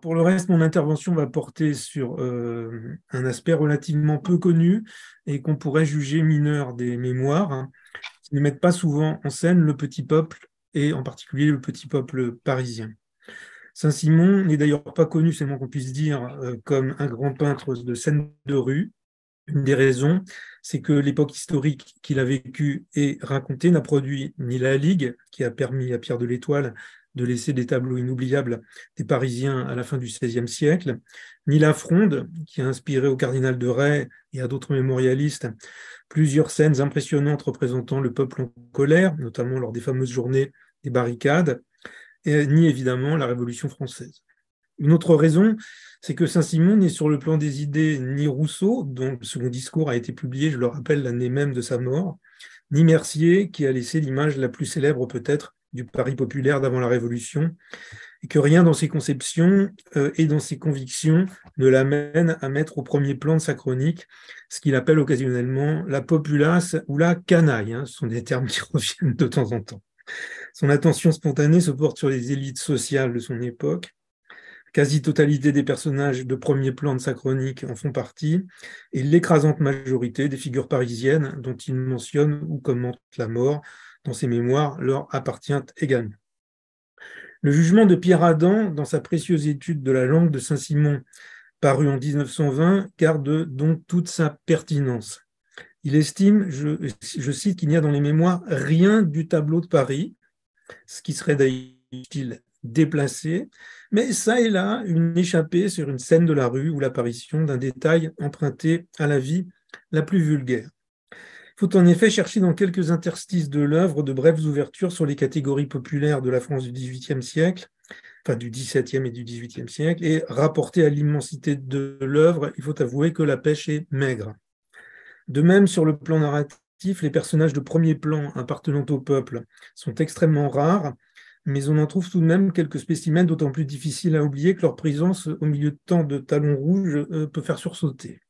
pour le reste, mon intervention va porter sur euh, un aspect relativement peu connu et qu'on pourrait juger mineur des mémoires, qui hein. ne mettent pas souvent en scène le petit peuple et en particulier le petit peuple parisien. Saint-Simon n'est d'ailleurs pas connu, c'est le moins qu'on puisse dire, euh, comme un grand peintre de scènes de rue. Une des raisons, c'est que l'époque historique qu'il a vécue et racontée n'a produit ni la Ligue, qui a permis à Pierre de l'Étoile de laisser des tableaux inoubliables des Parisiens à la fin du XVIe siècle, ni la Fronde, qui a inspiré au cardinal de Ray et à d'autres mémorialistes plusieurs scènes impressionnantes représentant le peuple en colère, notamment lors des fameuses journées des barricades, ni évidemment la Révolution française. Une autre raison, c'est que Saint-Simon n'est sur le plan des idées ni Rousseau, dont le second discours a été publié, je le rappelle, l'année même de sa mort, ni Mercier, qui a laissé l'image la plus célèbre peut-être du Paris populaire d'avant la Révolution, et que rien dans ses conceptions euh, et dans ses convictions ne l'amène à mettre au premier plan de sa chronique ce qu'il appelle occasionnellement la populace ou la canaille. Hein. ce sont des termes qui reviennent de temps en temps. Son attention spontanée se porte sur les élites sociales de son époque. Quasi-totalité des personnages de premier plan de sa chronique en font partie, et l'écrasante majorité des figures parisiennes dont il mentionne ou commente la mort, dans ses mémoires, leur appartient également. Le jugement de Pierre Adam, dans sa précieuse étude de la langue de Saint-Simon, parue en 1920, garde donc toute sa pertinence. Il estime, je, je cite, qu'il n'y a dans les mémoires rien du tableau de Paris, ce qui serait d'ailleurs déplacé, mais ça et là, une échappée sur une scène de la rue ou l'apparition d'un détail emprunté à la vie la plus vulgaire faut en effet chercher dans quelques interstices de l'œuvre de brèves ouvertures sur les catégories populaires de la France du XVIIIe siècle, enfin du XVIIe et du XVIIIe siècle, et rapporter à l'immensité de l'œuvre, il faut avouer que la pêche est maigre. De même, sur le plan narratif, les personnages de premier plan appartenant au peuple sont extrêmement rares, mais on en trouve tout de même quelques spécimens d'autant plus difficiles à oublier que leur présence au milieu de tant de talons rouges euh, peut faire sursauter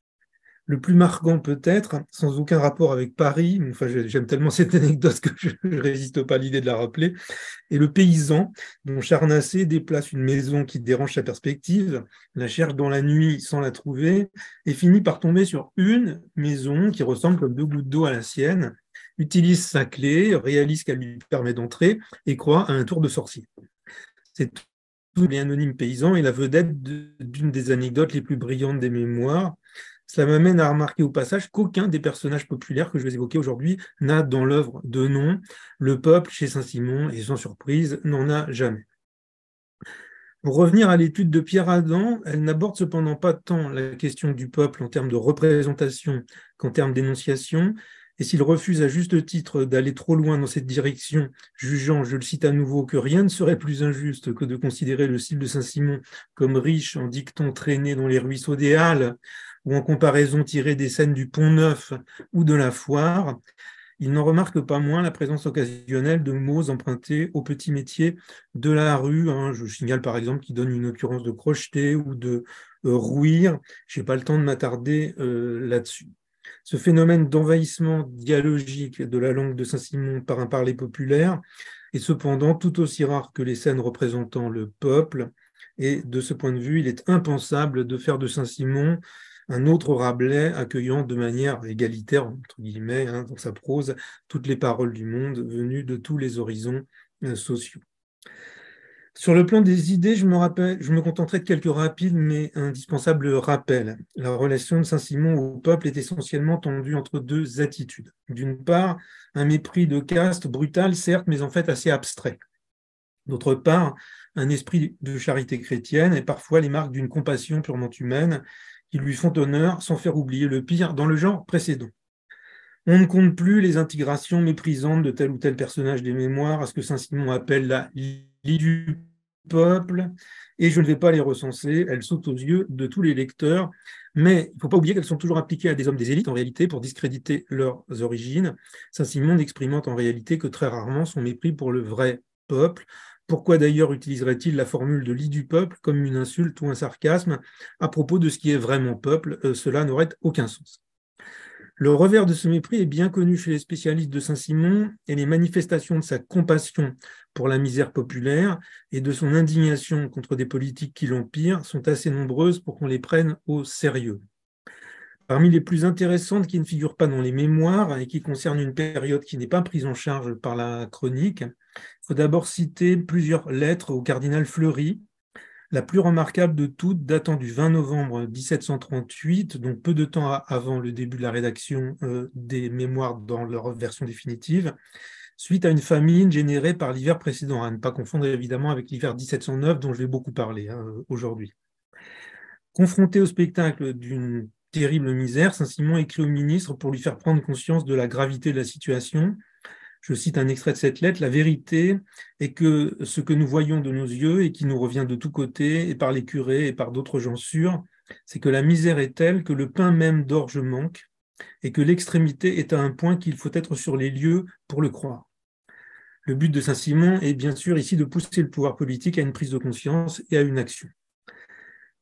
le plus marquant peut-être, sans aucun rapport avec Paris, enfin j'aime tellement cette anecdote que je ne résiste pas à l'idée de la rappeler, est le paysan dont Charnassé déplace une maison qui dérange sa perspective, la cherche dans la nuit sans la trouver, et finit par tomber sur une maison qui ressemble comme deux gouttes d'eau à la sienne, utilise sa clé, réalise qu'elle lui permet d'entrer, et croit à un tour de sorcier. C'est tout les anonymes et la vedette d'une des anecdotes les plus brillantes des mémoires, cela m'amène à remarquer au passage qu'aucun des personnages populaires que je vais évoquer aujourd'hui n'a dans l'œuvre de nom. Le peuple chez Saint-Simon, et sans surprise, n'en a jamais. Pour revenir à l'étude de Pierre Adam, elle n'aborde cependant pas tant la question du peuple en termes de représentation qu'en termes d'énonciation, et s'il refuse à juste titre d'aller trop loin dans cette direction, jugeant, je le cite à nouveau, que rien ne serait plus injuste que de considérer le style de Saint-Simon comme riche en dictons traînés dans les ruisseaux des Halles, ou en comparaison tirée des scènes du Pont Neuf ou de la Foire, il n'en remarque pas moins la présence occasionnelle de mots empruntés aux petits métiers de la rue. Hein. Je signale par exemple qui donne une occurrence de crocheter ou de euh, rouir. Je n'ai pas le temps de m'attarder euh, là-dessus. Ce phénomène d'envahissement dialogique de la langue de Saint-Simon par un parler populaire est cependant tout aussi rare que les scènes représentant le peuple. Et de ce point de vue, il est impensable de faire de Saint-Simon un autre Rabelais accueillant de manière égalitaire, entre guillemets, hein, dans sa prose, toutes les paroles du monde venues de tous les horizons euh, sociaux. Sur le plan des idées, je me contenterai de quelques rapides mais indispensables rappels. La relation de Saint-Simon au peuple est essentiellement tendue entre deux attitudes. D'une part, un mépris de caste brutal, certes, mais en fait assez abstrait. D'autre part, un esprit de charité chrétienne et parfois les marques d'une compassion purement humaine qui lui font honneur sans faire oublier le pire dans le genre précédent. On ne compte plus les intégrations méprisantes de tel ou tel personnage des mémoires, à ce que Saint-Simon appelle la lit du peuple, et je ne vais pas les recenser, elles sautent aux yeux de tous les lecteurs, mais il ne faut pas oublier qu'elles sont toujours appliquées à des hommes des élites en réalité pour discréditer leurs origines, Saint-Simon n'exprimant en réalité que très rarement son mépris pour le vrai peuple, pourquoi d'ailleurs utiliserait-il la formule de lit du peuple comme une insulte ou un sarcasme à propos de ce qui est vraiment peuple euh, Cela n'aurait aucun sens. Le revers de ce mépris est bien connu chez les spécialistes de Saint-Simon et les manifestations de sa compassion pour la misère populaire et de son indignation contre des politiques qui l'empirent sont assez nombreuses pour qu'on les prenne au sérieux. Parmi les plus intéressantes qui ne figurent pas dans les mémoires et qui concernent une période qui n'est pas prise en charge par la chronique, il faut d'abord citer plusieurs lettres au cardinal Fleury. La plus remarquable de toutes, datant du 20 novembre 1738, donc peu de temps avant le début de la rédaction euh, des mémoires dans leur version définitive, suite à une famine générée par l'hiver précédent, à ne pas confondre évidemment avec l'hiver 1709 dont je vais beaucoup parler hein, aujourd'hui. Confronté au spectacle d'une terrible misère, Saint-Simon écrit au ministre pour lui faire prendre conscience de la gravité de la situation je cite un extrait de cette lettre, La vérité est que ce que nous voyons de nos yeux et qui nous revient de tous côtés, et par les curés et par d'autres gens sûrs, c'est que la misère est telle que le pain même d'orge manque, et que l'extrémité est à un point qu'il faut être sur les lieux pour le croire. Le but de Saint-Simon est bien sûr ici de pousser le pouvoir politique à une prise de conscience et à une action.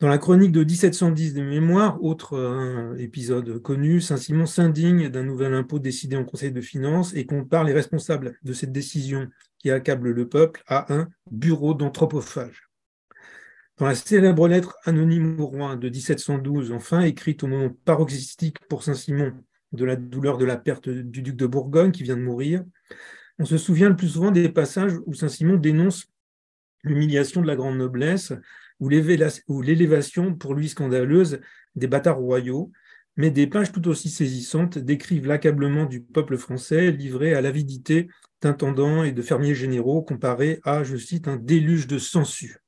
Dans la chronique de 1710 des Mémoires, autre euh, épisode connu, Saint-Simon s'indigne d'un nouvel impôt décidé en Conseil de finances et compare les responsables de cette décision qui accable le peuple à un bureau d'anthropophage. Dans la célèbre lettre anonyme au roi de 1712, enfin, écrite au moment paroxystique pour Saint-Simon de la douleur de la perte du duc de Bourgogne qui vient de mourir, on se souvient le plus souvent des passages où Saint-Simon dénonce l'humiliation de la grande noblesse ou l'élévation pour lui scandaleuse des bâtards royaux, mais des pages tout aussi saisissantes décrivent l'accablement du peuple français livré à l'avidité d'intendants et de fermiers généraux comparé à, je cite, un déluge de sangsues.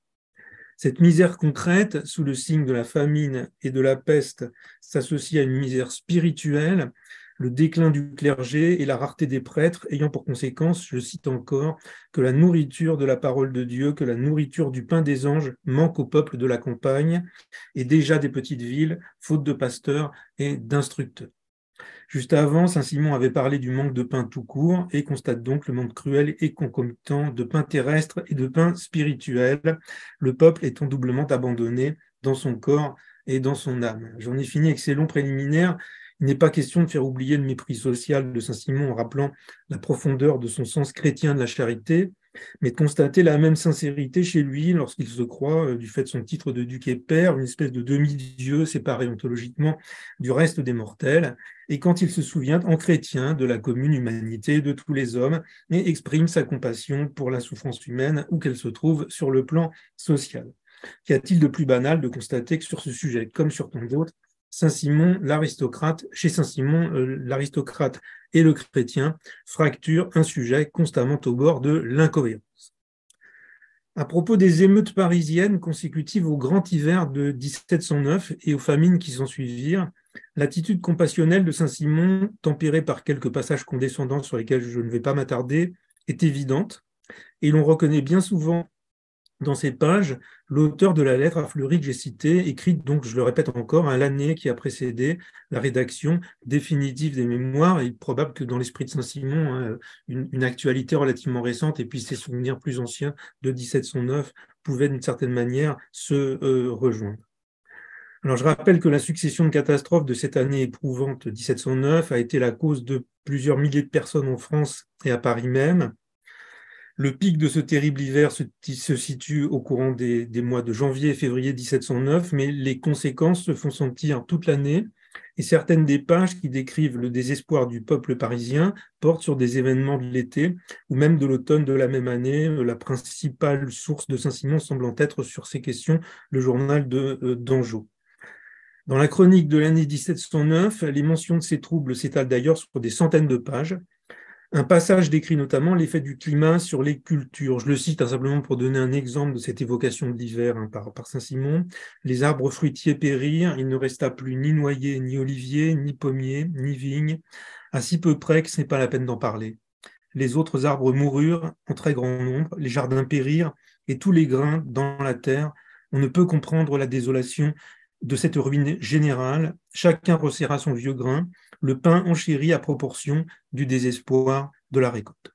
Cette misère concrète, sous le signe de la famine et de la peste, s'associe à une misère spirituelle le déclin du clergé et la rareté des prêtres, ayant pour conséquence, je cite encore, que la nourriture de la parole de Dieu, que la nourriture du pain des anges manque au peuple de la campagne et déjà des petites villes, faute de pasteurs et d'instructeurs. Juste avant, Saint-Simon avait parlé du manque de pain tout court et constate donc le manque cruel et concomitant de pain terrestre et de pain spirituel, le peuple étant doublement abandonné dans son corps et dans son âme. J'en ai fini avec ces longs préliminaires. Il n'est pas question de faire oublier le mépris social de Saint-Simon en rappelant la profondeur de son sens chrétien de la charité, mais de constater la même sincérité chez lui lorsqu'il se croit, euh, du fait de son titre de duc et père, une espèce de demi-dieu séparé ontologiquement du reste des mortels, et quand il se souvient en chrétien de la commune humanité de tous les hommes et exprime sa compassion pour la souffrance humaine où qu'elle se trouve sur le plan social. Qu'y a-t-il de plus banal de constater que sur ce sujet, comme sur tant d'autres, Saint-Simon, l'aristocrate, chez Saint-Simon, euh, l'aristocrate et le chrétien fracturent un sujet constamment au bord de l'incohérence. À propos des émeutes parisiennes consécutives au grand hiver de 1709 et aux famines qui s'en suivirent, l'attitude compassionnelle de Saint-Simon, tempérée par quelques passages condescendants sur lesquels je ne vais pas m'attarder, est évidente, et l'on reconnaît bien souvent dans ces pages, l'auteur de la lettre à Fleury que j'ai citée écrit, donc je le répète encore, à hein, l'année qui a précédé la rédaction définitive des mémoires, et probable que dans l'esprit de Saint-Simon, hein, une, actualité relativement récente et puis ses souvenirs plus anciens de 1709 pouvaient d'une certaine manière se euh, rejoindre. Alors, je rappelle que la succession de catastrophes de cette année éprouvante 1709 a été la cause de plusieurs milliers de personnes en France et à Paris même. Le pic de ce terrible hiver se, situe au courant des, mois de janvier et février 1709, mais les conséquences se font sentir toute l'année et certaines des pages qui décrivent le désespoir du peuple parisien portent sur des événements de l'été ou même de l'automne de la même année. La principale source de Saint-Simon semblant être sur ces questions le journal de euh, d'Anjou. Dans la chronique de l'année 1709, les mentions de ces troubles s'étalent d'ailleurs sur des centaines de pages un passage décrit notamment l'effet du climat sur les cultures. Je le cite hein, simplement pour donner un exemple de cette évocation de l'hiver hein, par, Saint-Simon. Les arbres fruitiers périrent, il ne resta plus ni noyer, ni olivier, ni pommier, ni vigne, à si peu près que ce n'est pas la peine d'en parler. Les autres arbres moururent en très grand nombre, les jardins périrent, et tous les grains dans la terre. On ne peut comprendre la désolation de cette ruine générale, chacun resserra son vieux grain, le pain enchéri à proportion du désespoir de la récolte.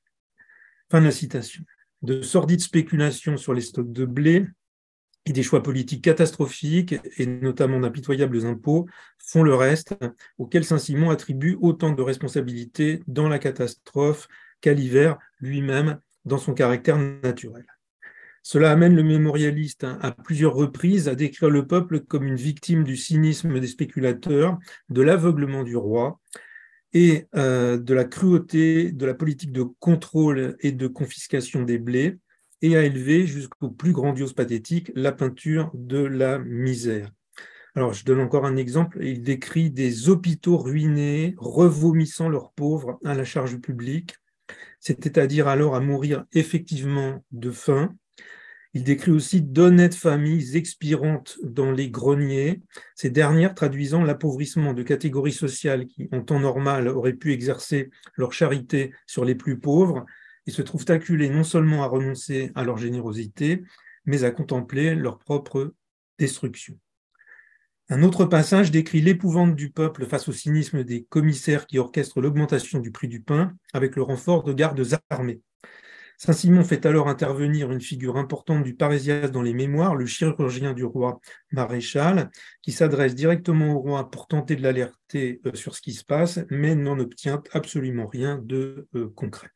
Fin de la citation. De sordides spéculations sur les stocks de blé et des choix politiques catastrophiques, et notamment d'impitoyables impôts, font le reste, auquel Saint-Simon attribue autant de responsabilités dans la catastrophe qu'à l'hiver lui-même dans son caractère naturel. Cela amène le mémorialiste hein, à, plusieurs reprises à décrire le peuple comme une victime du cynisme des spéculateurs, de l'aveuglement du roi et euh, de la cruauté de la politique de contrôle et de confiscation des blés, et à élever jusqu'au plus grandiose pathétique la peinture de la misère. Alors, je donne encore un exemple. Il décrit des hôpitaux ruinés, revomissant leurs pauvres à la charge publique, c'est-à-dire alors à mourir effectivement de faim, il décrit aussi d'honnêtes familles expirantes dans les greniers, ces dernières traduisant l'appauvrissement de catégories sociales qui, en temps normal, auraient pu exercer leur charité sur les plus pauvres et se trouvent acculées non seulement à renoncer à leur générosité, mais à contempler leur propre destruction. Un autre passage décrit l'épouvante du peuple face au cynisme des commissaires qui orchestrent l'augmentation du prix du pain avec le renfort de gardes armés. Saint-Simon fait alors intervenir une figure importante du Parésias dans les mémoires, le chirurgien du roi maréchal, qui s'adresse directement au roi pour tenter de l'alerter euh, sur ce qui se passe, mais n'en obtient absolument rien de euh, concret.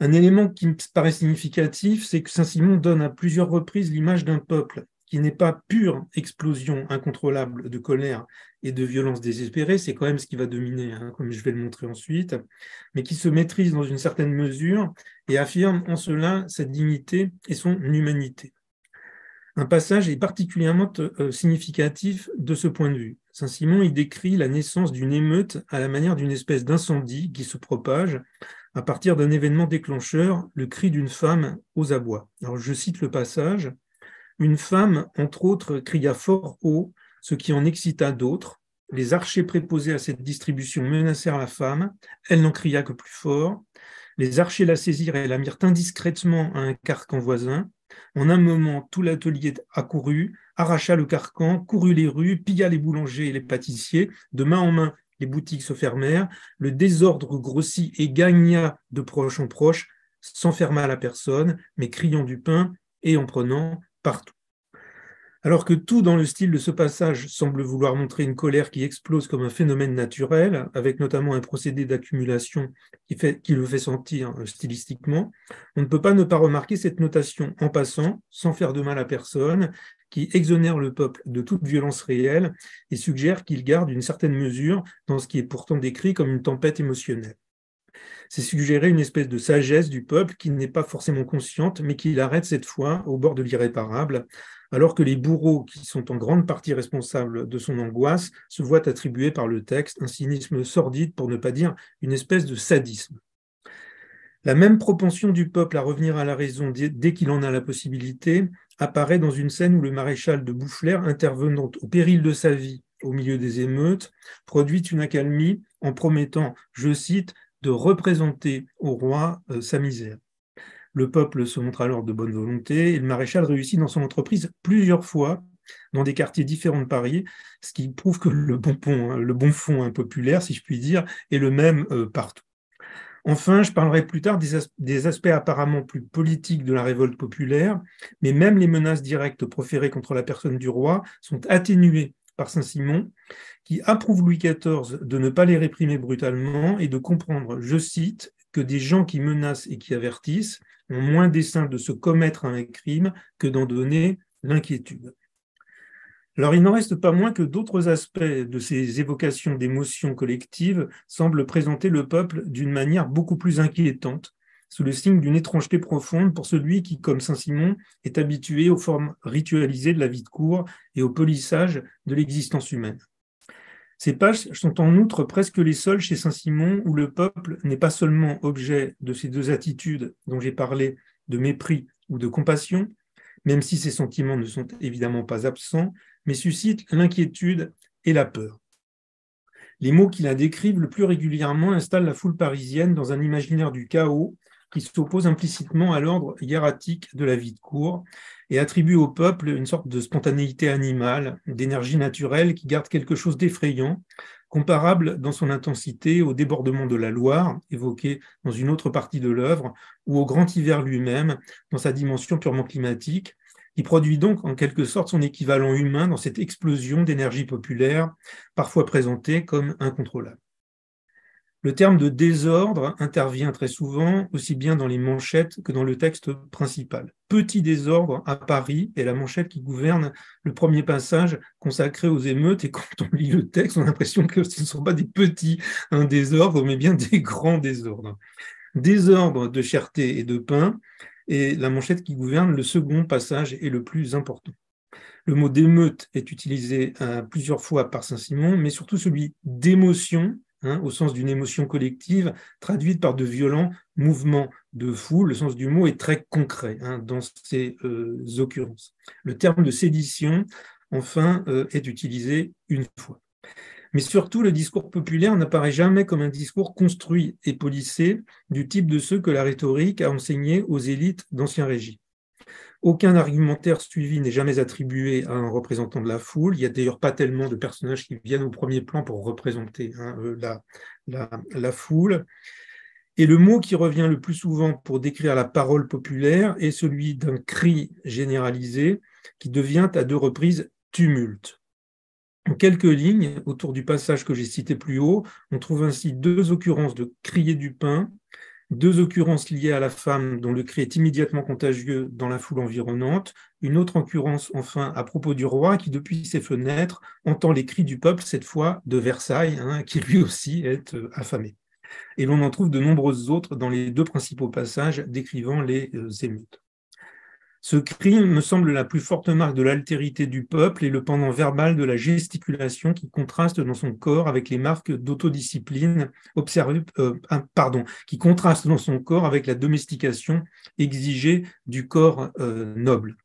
Un élément qui me paraît significatif, c'est que Saint-Simon donne à plusieurs reprises l'image d'un peuple qui n'est pas pure explosion incontrôlable de colère et de violence désespérée, c'est quand même ce qui va dominer, hein, comme je vais le montrer ensuite, mais qui se maîtrise dans une certaine mesure et affirme en cela sa dignité et son humanité. Un passage est particulièrement euh, significatif de ce point de vue. Saint-Simon y décrit la naissance d'une émeute à la manière d'une espèce d'incendie qui se propage à partir d'un événement déclencheur, le cri d'une femme aux abois. Alors je cite le passage. Une femme, entre autres, cria fort haut, ce qui en excita d'autres. Les archers préposés à cette distribution menacèrent la femme. Elle n'en cria que plus fort. Les archers la saisirent et la mirent indiscrètement à un carcan voisin. En un moment, tout l'atelier accourut, arracha le carcan, courut les rues, pilla les boulangers et les pâtissiers. De main en main, les boutiques se fermèrent. Le désordre grossit et gagna de proche en proche, s'enferma la personne, mais criant du pain et en prenant, partout. Alors que tout dans le style de ce passage semble vouloir montrer une colère qui explose comme un phénomène naturel, avec notamment un procédé d'accumulation qui, qui, le fait sentir euh, stylistiquement, on ne peut pas ne pas remarquer cette notation en passant, sans faire de mal à personne, qui exonère le peuple de toute violence réelle et suggère qu'il garde une certaine mesure dans ce qui est pourtant décrit comme une tempête émotionnelle. C'est suggérer une espèce de sagesse du peuple qui n'est pas forcément consciente, mais qui l'arrête cette fois au bord de l'irréparable, alors que les bourreaux, qui sont en grande partie responsables de son angoisse, se voient attribuer par le texte un cynisme sordide, pour ne pas dire une espèce de sadisme. La même propension du peuple à revenir à la raison dès qu'il en a la possibilité apparaît dans une scène où le maréchal de Boufflers, intervenant au péril de sa vie au milieu des émeutes, produit une accalmie en promettant, je cite, de représenter au roi euh, sa misère. Le peuple se montre alors de bonne volonté et le maréchal réussit dans son entreprise plusieurs fois dans des quartiers différents de Paris, ce qui prouve que le bon, pont, hein, le bon fond populaire, si je puis dire, est le même euh, partout. Enfin, je parlerai plus tard des, aspects apparemment plus politiques de la révolte populaire, mais même les menaces directes proférées contre la personne du roi sont atténuées par Saint-Simon, qui approuve Louis XIV de ne pas les réprimer brutalement et de comprendre, je cite, que des gens qui menacent et qui avertissent ont moins dessein de se commettre un crime que d'en donner l'inquiétude. Alors il n'en reste pas moins que d'autres aspects de ces évocations d'émotions collectives semblent présenter le peuple d'une manière beaucoup plus inquiétante sous le signe d'une étrangeté profonde pour celui qui, comme Saint-Simon, est habitué aux formes ritualisées de la vie de cour et au polissage de l'existence humaine. Ces pages sont en outre presque les seules chez Saint-Simon où le peuple n'est pas seulement objet de ces deux attitudes dont j'ai parlé, de mépris ou de compassion, même si ces sentiments ne sont évidemment pas absents, mais suscitent l'inquiétude et la peur. Les mots qui la décrivent le plus régulièrement installent la foule parisienne dans un imaginaire du chaos qui s'oppose implicitement à l'ordre hiératique de la vie de cour et attribue au peuple une sorte de spontanéité animale, d'énergie naturelle qui garde quelque chose d'effrayant, comparable dans son intensité au débordement de la Loire, évoqué dans une autre partie de l'œuvre, ou au grand hiver lui-même, dans sa dimension purement climatique, qui produit donc en quelque sorte son équivalent humain dans cette explosion d'énergie populaire, parfois présentée comme incontrôlable. Le terme de désordre intervient très souvent, aussi bien dans les manchettes que dans le texte principal. Petit désordre à Paris est la manchette qui gouverne le premier passage consacré aux émeutes, et quand on lit le texte, on a l'impression que ce ne sont pas des petits désordres, mais bien des grands désordres. Désordre de cherté et de pain est la manchette qui gouverne le second passage et le plus important. Le mot d'émeute est utilisé euh, plusieurs fois par Saint-Simon, mais surtout celui d'émotion Hein, au sens d'une émotion collective traduite par de violents mouvements de foule. Le sens du mot est très concret hein, dans ces euh, occurrences. Le terme de sédition, enfin, euh, est utilisé une fois. Mais surtout, le discours populaire n'apparaît jamais comme un discours construit et policé du type de ceux que la rhétorique a enseigné aux élites d'Ancien Régime. Aucun argumentaire suivi n'est jamais attribué à un représentant de la foule. Il n'y a d'ailleurs pas tellement de personnages qui viennent au premier plan pour représenter hein, euh, la, la, foule. Et le mot qui revient le plus souvent pour décrire la parole populaire est celui d'un cri généralisé qui devient à deux reprises tumulte. En quelques lignes, autour du passage que j'ai cité plus haut, on trouve ainsi deux occurrences de crier du pain deux occurrences liées à la femme dont le cri est immédiatement contagieux dans la foule environnante, une autre occurrence enfin à propos du roi qui depuis ses fenêtres entend les cris du peuple, cette fois de Versailles, hein, qui lui aussi est euh, affamé. Et l'on en trouve de nombreuses autres dans les deux principaux passages décrivant les euh, émeutes. Ce crime me semble la plus forte marque de l'altérité du peuple et le pendant verbal de la gesticulation qui contraste dans son corps avec les marques d'autodiscipline observées, euh, ah, pardon, qui contraste dans son corps avec la domestication exigée du corps euh, noble.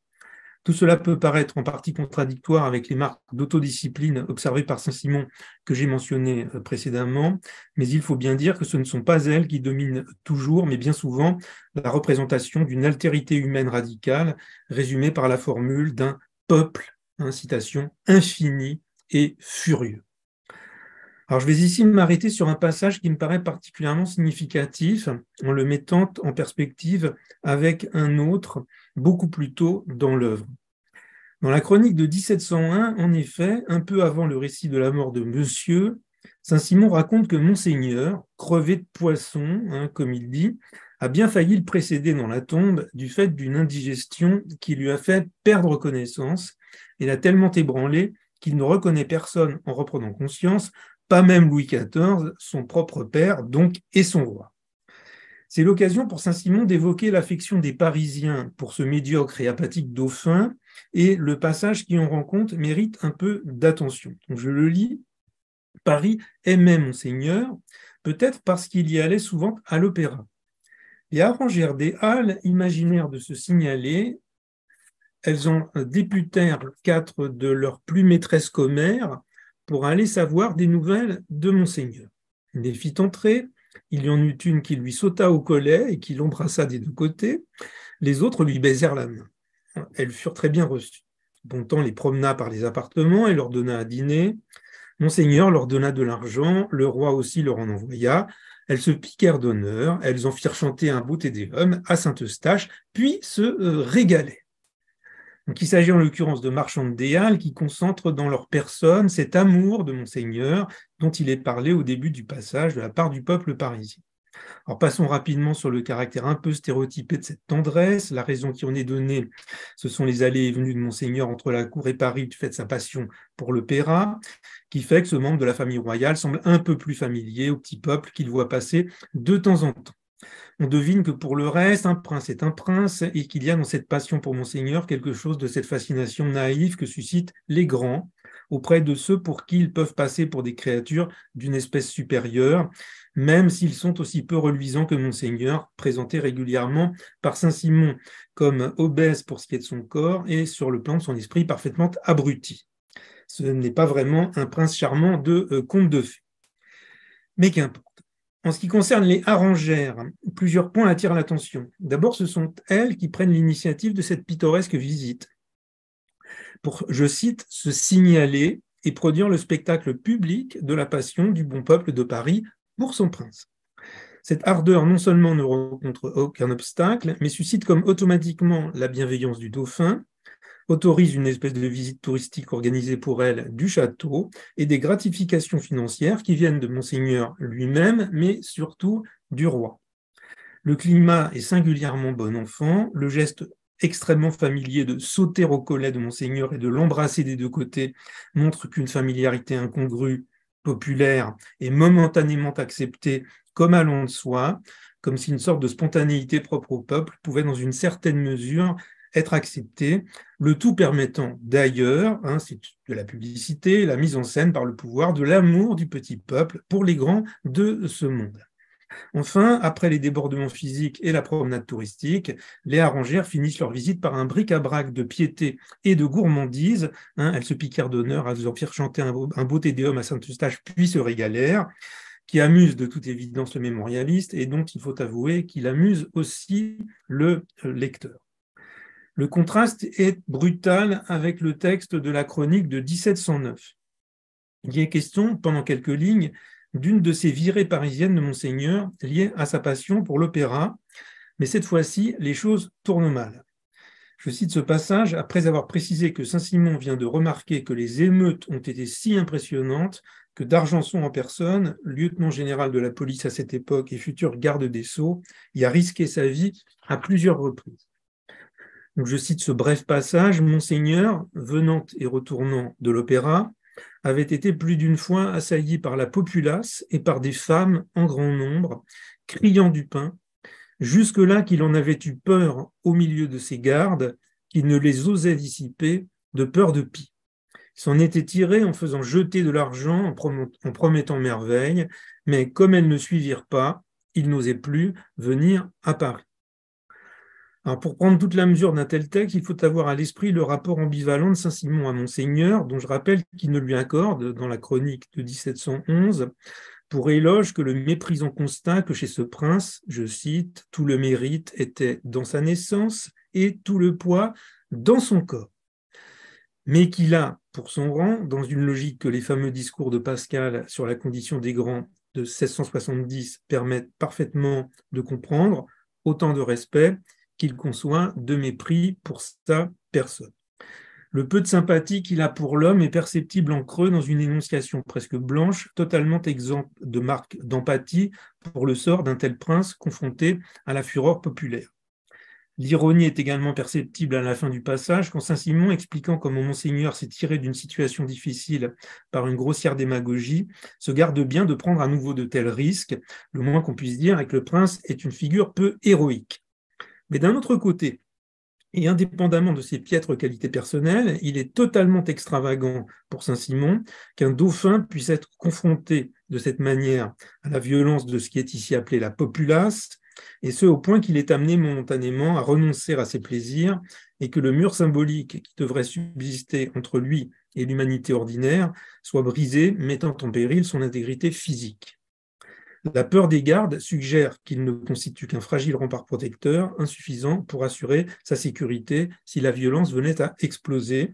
Tout cela peut paraître en partie contradictoire avec les marques d'autodiscipline observées par Saint-Simon que j'ai mentionnées euh, précédemment, mais il faut bien dire que ce ne sont pas elles qui dominent toujours, mais bien souvent la représentation d'une altérité humaine radicale, résumée par la formule d'un peuple, incitation hein, citation, infini et furieux. Alors, je vais ici m'arrêter sur un passage qui me paraît particulièrement significatif en le mettant en perspective avec un autre beaucoup plus tôt dans l'œuvre. Dans la chronique de 1701, en effet, un peu avant le récit de la mort de Monsieur, Saint-Simon raconte que Monseigneur, crevé de poisson, hein, comme il dit, a bien failli le précéder dans la tombe du fait d'une indigestion qui lui a fait perdre connaissance et l'a tellement ébranlé qu'il ne reconnaît personne en reprenant conscience, pas même Louis XIV, son propre père donc et son roi. C'est l'occasion pour Saint-Simon d'évoquer l'affection des Parisiens pour ce médiocre et apathique dauphin et le passage qui en rencontre mérite un peu d'attention. je le lis. Paris aimait Monseigneur, peut-être parce qu'il y allait souvent à l'opéra. Les arrangèrent des halles imaginèrent de se signaler. Elles en députèrent quatre de leurs plus maîtresses commères pour aller savoir des nouvelles de Monseigneur. Il les fit entrer. Il y en eut une qui lui sauta au collet et qui l'embrassa des deux côtés. Les autres lui baisèrent la main. Elles furent très bien reçues. Bontemps les promena par les appartements et leur donna à dîner. Monseigneur leur donna de l'argent, le roi aussi leur en envoya. Elles se piquèrent d'honneur, elles en firent chanter un beau hommes à Saint-Eustache, puis se euh, régalaient. il s'agit en l'occurrence de marchandes déales qui concentrent dans leur personne cet amour de Monseigneur dont il est parlé au début du passage de la part du peuple parisien. Alors passons rapidement sur le caractère un peu stéréotypé de cette tendresse. La raison qui en est donnée, ce sont les allées et venues de Monseigneur entre la cour et Paris du fait de sa passion pour le l'opéra, qui fait que ce membre de la famille royale semble un peu plus familier au petit peuple qu'il voit passer de temps en temps. On devine que pour le reste, un prince est un prince et qu'il y a dans cette passion pour Monseigneur quelque chose de cette fascination naïve que suscitent les grands auprès de ceux pour qui ils peuvent passer pour des créatures d'une espèce supérieure même s'ils sont aussi peu reluisants que Monseigneur, présenté régulièrement par Saint-Simon comme obèse pour ce qui est de son corps et sur le plan de son esprit parfaitement abruti. Ce n'est pas vraiment un prince charmant de euh, conte de fées. Mais qu'importe. En ce qui concerne les harangères, plusieurs points attirent l'attention. D'abord, ce sont elles qui prennent l'initiative de cette pittoresque visite pour, je cite, se signaler et produire le spectacle public de la passion du bon peuple de Paris pour son prince. Cette ardeur non seulement ne rencontre aucun obstacle, mais suscite comme automatiquement la bienveillance du dauphin, autorise une espèce de visite touristique organisée pour elle du château et des gratifications financières qui viennent de monseigneur lui-même, mais surtout du roi. Le climat est singulièrement bon enfant, le geste extrêmement familier de sauter au collet de monseigneur et de l'embrasser des deux côtés montre qu'une familiarité incongrue populaire et momentanément acceptée comme allons de soi, comme si une sorte de spontanéité propre au peuple pouvait dans une certaine mesure être acceptée, le tout permettant d'ailleurs, hein, de la publicité, la mise en scène par le pouvoir, de l'amour du petit peuple pour les grands de ce monde. Enfin, après les débordements physiques et la promenade touristique, les harangères finissent leur visite par un bric-à-brac de piété et de gourmandise. Hein, elles se piquèrent d'honneur, elles en chanter un beau, tédéum à Saint-Eustache, puis se régalèrent qui amuse de toute évidence le mémorialiste et dont il faut avouer qu'il amuse aussi le euh, lecteur. Le contraste est brutal avec le texte de la chronique de 1709. Il y a question, pendant quelques lignes, d'une de ces virées parisiennes de Monseigneur liées à sa passion pour l'opéra, mais cette fois-ci, les choses tournent mal. Je cite ce passage, après avoir précisé que Saint-Simon vient de remarquer que les émeutes ont été si impressionnantes que d'Argenson en personne, lieutenant général de la police à cette époque et futur garde des Sceaux, y a risqué sa vie à plusieurs reprises. je cite ce bref passage, Monseigneur, venant et retournant de l'opéra, avait été plus d'une fois assailli par la populace et par des femmes en grand nombre, criant du pain, jusque-là qu'il en avait eu peur au milieu de ses gardes, il ne les osait dissiper de peur de pis. S'en était tiré en faisant jeter de l'argent, en, promettant merveille, mais comme elles ne suivirent pas, il n'osait plus venir à Paris pour prendre toute la mesure d'un tel texte, il faut avoir à l'esprit le rapport ambivalent de Saint-Simon à Monseigneur, dont je rappelle qu'il ne lui accorde, dans la chronique de 1711, pour éloge que le méprisant constat que chez ce prince, je cite, tout le mérite était dans sa naissance et tout le poids dans son corps. Mais qu'il a, pour son rang, dans une logique que les fameux discours de Pascal sur la condition des grands de 1670 permettent parfaitement de comprendre, autant de respect qu'il conçoit de mépris pour sa personne. Le peu de sympathie qu'il a pour l'homme est perceptible en creux dans une énonciation presque blanche, totalement exempte de marque d'empathie pour le sort d'un tel prince confronté à la fureur populaire. L'ironie est également perceptible à la fin du passage, quand Saint-Simon, expliquant comment Monseigneur s'est tiré d'une situation difficile par une grossière démagogie, se garde bien de prendre à nouveau de tels risques, le moins qu'on puisse dire est que le prince est une figure peu héroïque. Mais d'un autre côté, et indépendamment de ses piètres qualités personnelles, il est totalement extravagant pour Saint-Simon qu'un dauphin puisse être confronté de cette manière à la violence de ce qui est ici appelé la populace, et ce au point qu'il est amené momentanément à renoncer à ses plaisirs et que le mur symbolique qui devrait subsister entre lui et l'humanité ordinaire soit brisé, mettant en péril son intégrité physique. La peur des gardes suggère qu'il ne constitue qu'un fragile rempart protecteur insuffisant pour assurer sa sécurité si la violence venait à exploser.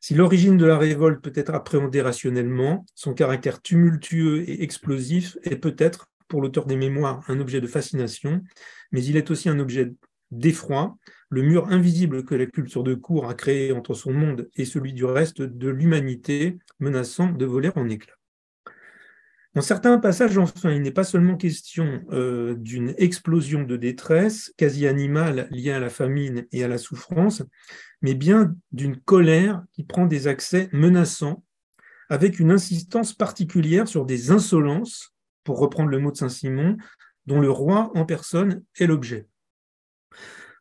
Si l'origine de la révolte peut être appréhendée rationnellement, son caractère tumultueux et explosif est peut-être, pour l'auteur des mémoires, un objet de fascination, mais il est aussi un objet d'effroi, le mur invisible que la culture de cour a créé entre son monde et celui du reste de l'humanité, menaçant de voler en éclats. Dans certains passages, enfin, il n'est pas seulement question euh, d'une explosion de détresse quasi animale liée à la famine et à la souffrance, mais bien d'une colère qui prend des accès menaçants, avec une insistance particulière sur des insolences, pour reprendre le mot de Saint-Simon, dont le roi en personne est l'objet.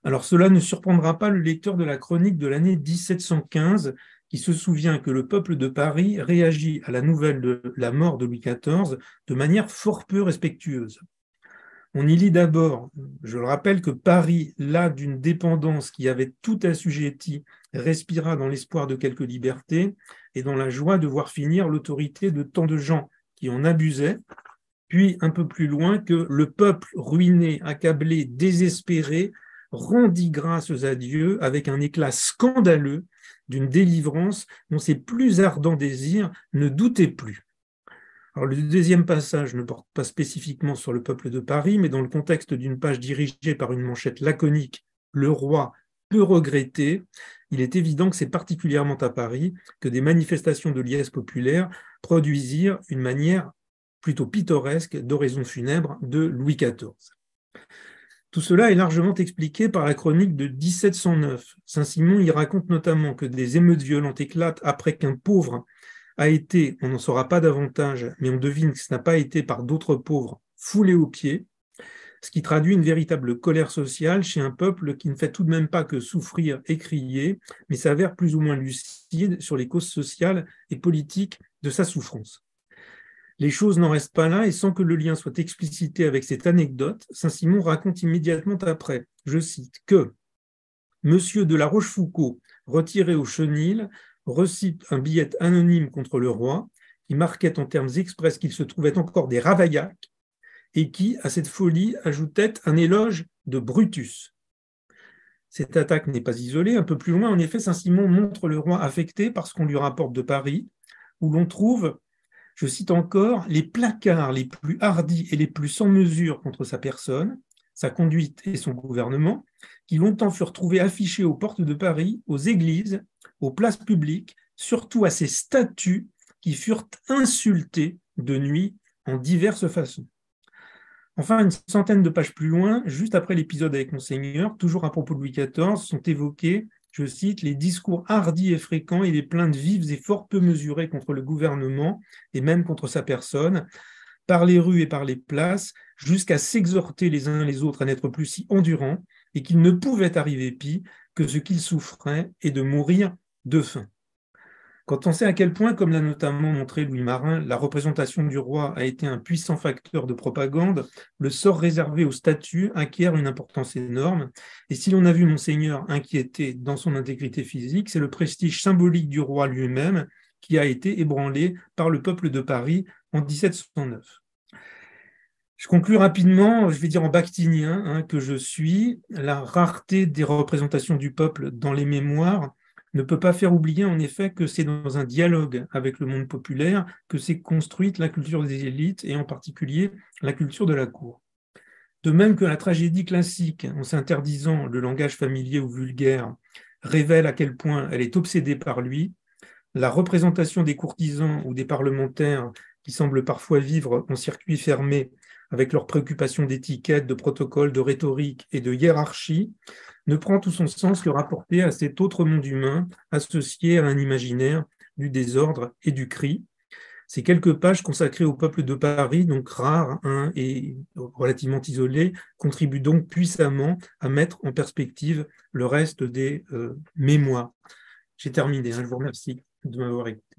Alors cela ne surprendra pas le lecteur de la chronique de l'année 1715 qui se souvient que le peuple de Paris réagit à la nouvelle de la mort de Louis XIV de manière fort peu respectueuse. On y lit d'abord, je le rappelle, que Paris, là d'une dépendance qui avait tout assujetti, respira dans l'espoir de quelques libertés et dans la joie de voir finir l'autorité de tant de gens qui en abusaient, puis un peu plus loin que le peuple ruiné, accablé, désespéré, rendit grâce à Dieu avec un éclat scandaleux d'une délivrance dont ses plus ardents désirs ne doutaient plus. Alors, le deuxième passage ne porte pas spécifiquement sur le peuple de Paris, mais dans le contexte d'une page dirigée par une manchette laconique, le roi peut regretter », il est évident que c'est particulièrement à Paris que des manifestations de liesse populaire produisirent une manière plutôt pittoresque d'oraison funèbre de Louis XIV. Tout cela est largement expliqué par la chronique de 1709. Saint-Simon y raconte notamment que des émeutes violentes éclatent après qu'un pauvre a été, on n'en saura pas davantage, mais on devine que ce n'a pas été par d'autres pauvres, foulés aux pieds, ce qui traduit une véritable colère sociale chez un peuple qui ne fait tout de même pas que souffrir et crier, mais s'avère plus ou moins lucide sur les causes sociales et politiques de sa souffrance. Les choses n'en restent pas là et sans que le lien soit explicité avec cette anecdote, Saint-Simon raconte immédiatement après, je cite, que Monsieur de la Rochefoucauld, retiré au chenil, recite un billet anonyme contre le roi qui marquait en termes express qu'il se trouvait encore des Ravaillacs et qui, à cette folie, ajoutait un éloge de Brutus. Cette attaque n'est pas isolée. Un peu plus loin, en effet, Saint-Simon montre le roi affecté par ce qu'on lui rapporte de Paris, où l'on trouve je cite encore, les placards les plus hardis et les plus sans mesure contre sa personne, sa conduite et son gouvernement, qui longtemps furent trouvés affichés aux portes de Paris, aux églises, aux places publiques, surtout à ses statues qui furent insultées de nuit en diverses façons. Enfin, une centaine de pages plus loin, juste après l'épisode avec Monseigneur, toujours à propos de Louis XIV, sont évoqués je cite, les discours hardis et fréquents et les plaintes vives et fort peu mesurées contre le gouvernement et même contre sa personne, par les rues et par les places, jusqu'à s'exhorter les uns les autres à n'être plus si endurants et qu'il ne pouvait arriver pis que ce qu'ils souffraient et de mourir de faim. Quand on sait à quel point, comme l'a notamment montré Louis Marin, la représentation du roi a été un puissant facteur de propagande, le sort réservé au statut acquiert une importance énorme. Et si l'on a vu Monseigneur inquiété dans son intégrité physique, c'est le prestige symbolique du roi lui-même qui a été ébranlé par le peuple de Paris en 1709. Je conclue rapidement, je vais dire en bactinien hein, que je suis. La rareté des représentations du peuple dans les mémoires ne peut pas faire oublier en effet que c'est dans un dialogue avec le monde populaire que s'est construite la culture des élites et en particulier la culture de la cour. De même que la tragédie classique, en s'interdisant le langage familier ou vulgaire, révèle à quel point elle est obsédée par lui, la représentation des courtisans ou des parlementaires qui semblent parfois vivre en circuit fermé avec leurs préoccupations d'étiquette, de protocole, de rhétorique et de hiérarchie, ne prend tout son sens que rapporté à cet autre monde humain associé à un imaginaire du désordre et du cri. Ces quelques pages consacrées au peuple de Paris, donc rares hein, et relativement isolées, contribuent donc puissamment à mettre en perspective le reste des euh, mémoires. J'ai terminé, hein, je vous remercie de m'avoir écouté.